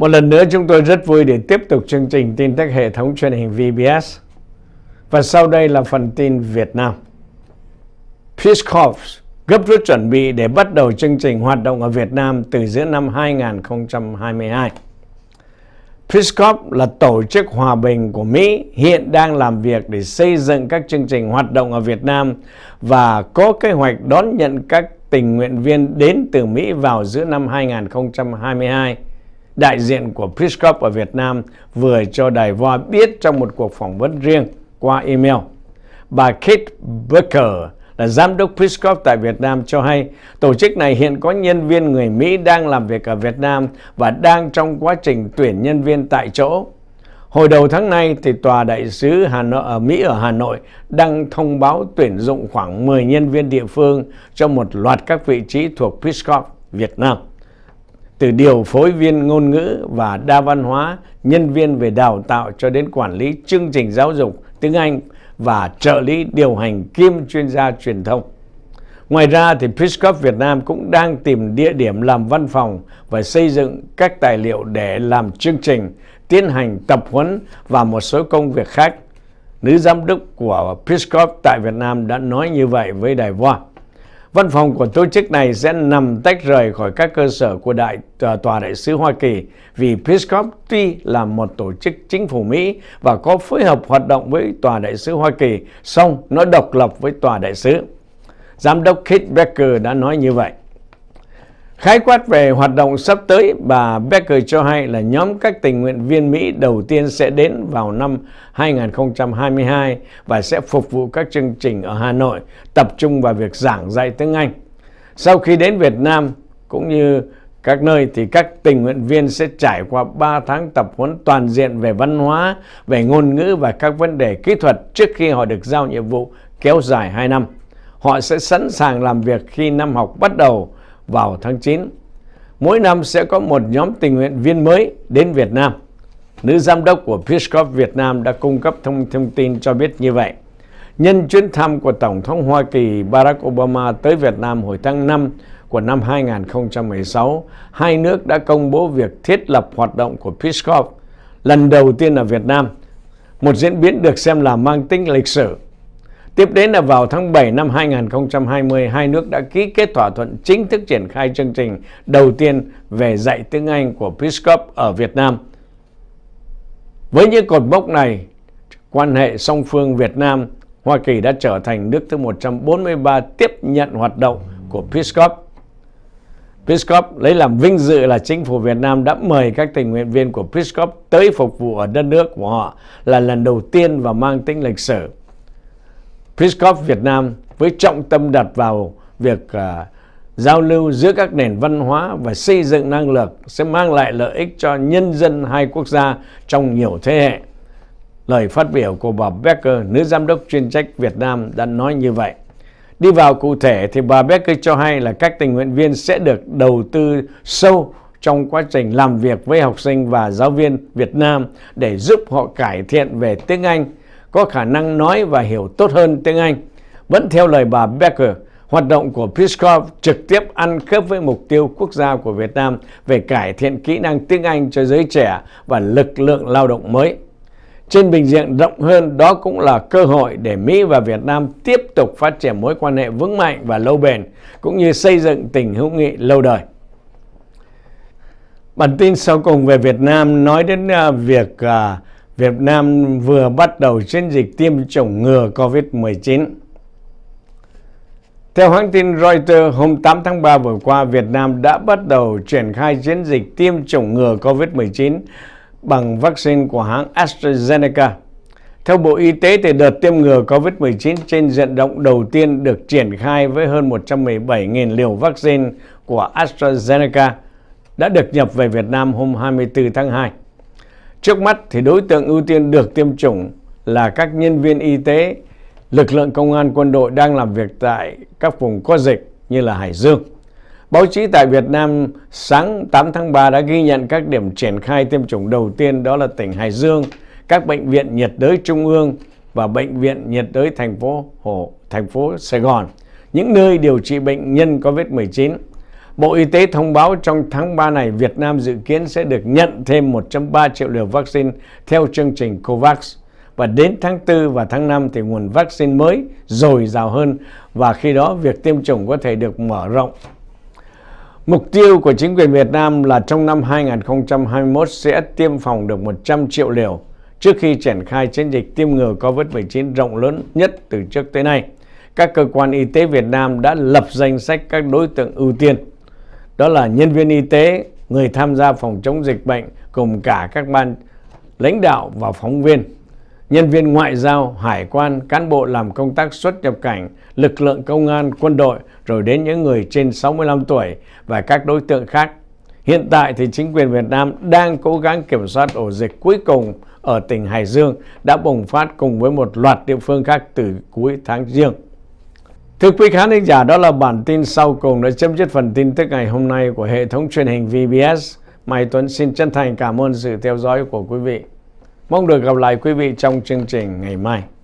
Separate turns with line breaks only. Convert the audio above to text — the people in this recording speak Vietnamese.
Một lần nữa chúng tôi rất vui để tiếp tục chương trình tin tức hệ thống truyền hình VBS. Và sau đây là phần tin Việt Nam. Peskov gấp rút chuẩn bị để bắt đầu chương trình hoạt động ở Việt Nam từ giữa năm 2022. Peskov là tổ chức hòa bình của Mỹ hiện đang làm việc để xây dựng các chương trình hoạt động ở Việt Nam và có kế hoạch đón nhận các tình nguyện viên đến từ Mỹ vào giữa năm 2022 đại diện của Priscop ở Việt Nam vừa cho Đài Voa biết trong một cuộc phỏng vấn riêng qua email. Bà Kate Booker, là giám đốc Priscop tại Việt Nam cho hay tổ chức này hiện có nhân viên người Mỹ đang làm việc ở Việt Nam và đang trong quá trình tuyển nhân viên tại chỗ. Hồi đầu tháng này, thì Tòa Đại sứ Hà Nội, ở Mỹ ở Hà Nội đang thông báo tuyển dụng khoảng 10 nhân viên địa phương cho một loạt các vị trí thuộc Priscop Việt Nam từ điều phối viên ngôn ngữ và đa văn hóa, nhân viên về đào tạo cho đến quản lý chương trình giáo dục tiếng Anh và trợ lý điều hành kiêm chuyên gia truyền thông. Ngoài ra thì Priscop Việt Nam cũng đang tìm địa điểm làm văn phòng và xây dựng các tài liệu để làm chương trình, tiến hành tập huấn và một số công việc khác. Nữ giám đốc của Priscop tại Việt Nam đã nói như vậy với Đài Voa. Văn phòng của tổ chức này sẽ nằm tách rời khỏi các cơ sở của đại à, tòa đại sứ Hoa Kỳ vì Piscop tuy là một tổ chức chính phủ Mỹ và có phối hợp hoạt động với tòa đại sứ Hoa Kỳ, song nó độc lập với tòa đại sứ. Giám đốc Kit Becker đã nói như vậy. Khái quát về hoạt động sắp tới, bà Becker cho hay là nhóm các tình nguyện viên Mỹ đầu tiên sẽ đến vào năm 2022 và sẽ phục vụ các chương trình ở Hà Nội, tập trung vào việc giảng dạy tiếng Anh. Sau khi đến Việt Nam, cũng như các nơi thì các tình nguyện viên sẽ trải qua 3 tháng tập huấn toàn diện về văn hóa, về ngôn ngữ và các vấn đề kỹ thuật trước khi họ được giao nhiệm vụ kéo dài 2 năm. Họ sẽ sẵn sàng làm việc khi năm học bắt đầu vào tháng 9. Mỗi năm sẽ có một nhóm tình nguyện viên mới đến Việt Nam. Nữ giám đốc của Peace Corps Việt Nam đã cung cấp thông, thông tin cho biết như vậy. Nhân chuyến thăm của Tổng thống Hoa Kỳ Barack Obama tới Việt Nam hồi tháng 5 của năm 2016, hai nước đã công bố việc thiết lập hoạt động của Peace Corps lần đầu tiên ở Việt Nam, một diễn biến được xem là mang tính lịch sử Tiếp đến là vào tháng 7 năm 2020, hai nước đã ký kết thỏa thuận chính thức triển khai chương trình đầu tiên về dạy tiếng Anh của Peace ở Việt Nam. Với những cột mốc này, quan hệ song phương Việt Nam Hoa Kỳ đã trở thành nước thứ 143 tiếp nhận hoạt động của Peace Corps. lấy làm vinh dự là chính phủ Việt Nam đã mời các tình nguyện viên của Peace tới phục vụ ở đất nước của họ là lần đầu tiên và mang tính lịch sử. Priskov Việt Nam với trọng tâm đặt vào việc uh, giao lưu giữa các nền văn hóa và xây dựng năng lực sẽ mang lại lợi ích cho nhân dân hai quốc gia trong nhiều thế hệ. Lời phát biểu của bà Becker, nữ giám đốc chuyên trách Việt Nam đã nói như vậy. Đi vào cụ thể thì bà Becker cho hay là các tình nguyện viên sẽ được đầu tư sâu trong quá trình làm việc với học sinh và giáo viên Việt Nam để giúp họ cải thiện về tiếng Anh có khả năng nói và hiểu tốt hơn tiếng Anh. Vẫn theo lời bà Becker, hoạt động của Peace Corps trực tiếp ăn khớp với mục tiêu quốc gia của Việt Nam về cải thiện kỹ năng tiếng Anh cho giới trẻ và lực lượng lao động mới. Trên bình diện rộng hơn, đó cũng là cơ hội để Mỹ và Việt Nam tiếp tục phát triển mối quan hệ vững mạnh và lâu bền, cũng như xây dựng tình hữu nghị lâu đời. Bản tin sau cùng về Việt Nam nói đến à, việc à, Việt Nam vừa bắt đầu chiến dịch tiêm chủng ngừa COVID-19. Theo hãng tin Reuters, hôm 8 tháng 3 vừa qua, Việt Nam đã bắt đầu triển khai chiến dịch tiêm chủng ngừa COVID-19 bằng vaccine của hãng AstraZeneca. Theo Bộ Y tế, thì đợt tiêm ngừa COVID-19 trên diện rộng đầu tiên được triển khai với hơn 117.000 liều vaccine của AstraZeneca đã được nhập về Việt Nam hôm 24 tháng 2. Trước mắt thì đối tượng ưu tiên được tiêm chủng là các nhân viên y tế, lực lượng công an quân đội đang làm việc tại các vùng có dịch như là Hải Dương. Báo chí tại Việt Nam sáng 8 tháng 3 đã ghi nhận các điểm triển khai tiêm chủng đầu tiên đó là tỉnh Hải Dương, các bệnh viện nhiệt đới trung ương và bệnh viện nhiệt đới thành phố Hồ, thành phố Sài Gòn, những nơi điều trị bệnh nhân COVID-19. Bộ Y tế thông báo trong tháng 3 này, Việt Nam dự kiến sẽ được nhận thêm 1.3 triệu liều vaccine theo chương trình COVAX. Và đến tháng 4 và tháng 5 thì nguồn vaccine mới dồi dào hơn và khi đó việc tiêm chủng có thể được mở rộng. Mục tiêu của chính quyền Việt Nam là trong năm 2021 sẽ tiêm phòng được 100 triệu liều trước khi triển khai chiến dịch tiêm ngừa COVID-19 rộng lớn nhất từ trước tới nay. Các cơ quan y tế Việt Nam đã lập danh sách các đối tượng ưu tiên đó là nhân viên y tế, người tham gia phòng chống dịch bệnh cùng cả các ban lãnh đạo và phóng viên, nhân viên ngoại giao, hải quan, cán bộ làm công tác xuất nhập cảnh, lực lượng công an, quân đội, rồi đến những người trên 65 tuổi và các đối tượng khác. Hiện tại thì chính quyền Việt Nam đang cố gắng kiểm soát ổ dịch cuối cùng ở tỉnh Hải Dương đã bùng phát cùng với một loạt địa phương khác từ cuối tháng riêng. Thưa quý khán thính giả, đó là bản tin sau cùng đã chấm dứt phần tin tức ngày hôm nay của hệ thống truyền hình VBS. Mai Tuấn xin chân thành cảm ơn sự theo dõi của quý vị. Mong được gặp lại quý vị trong chương trình ngày mai.